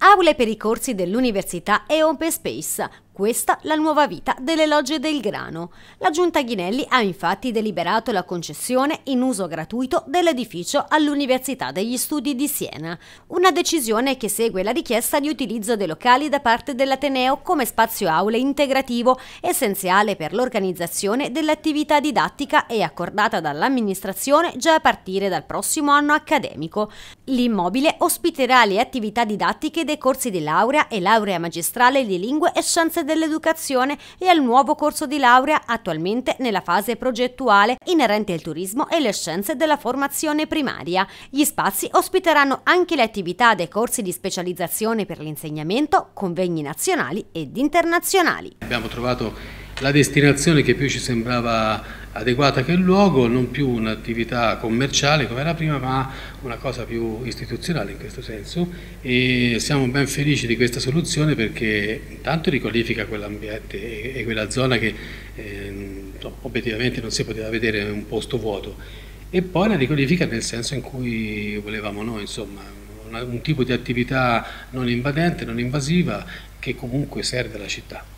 aule per i corsi dell'università e open space, questa la nuova vita delle logge del grano. La giunta Ghinelli ha infatti deliberato la concessione in uso gratuito dell'edificio all'Università degli Studi di Siena, una decisione che segue la richiesta di utilizzo dei locali da parte dell'Ateneo come spazio aule integrativo essenziale per l'organizzazione dell'attività didattica e accordata dall'amministrazione già a partire dal prossimo anno accademico. L'immobile ospiterà le attività didattiche dei corsi di laurea e laurea magistrale di lingue e scienze dell'Educazione e al nuovo corso di laurea attualmente nella fase progettuale inerente al turismo e le scienze della formazione primaria. Gli spazi ospiteranno anche le attività dei corsi di specializzazione per l'insegnamento, convegni nazionali ed internazionali. Abbiamo trovato la destinazione che più ci sembrava adeguata che il luogo, non più un'attività commerciale come era prima, ma una cosa più istituzionale in questo senso e siamo ben felici di questa soluzione perché intanto riqualifica quell'ambiente e, quella zona che eh, obiettivamente non si poteva vedere un posto vuoto e poi la riqualifica nel senso in cui volevamo noi, insomma, un tipo di attività non invadente, non invasiva che comunque serve alla città.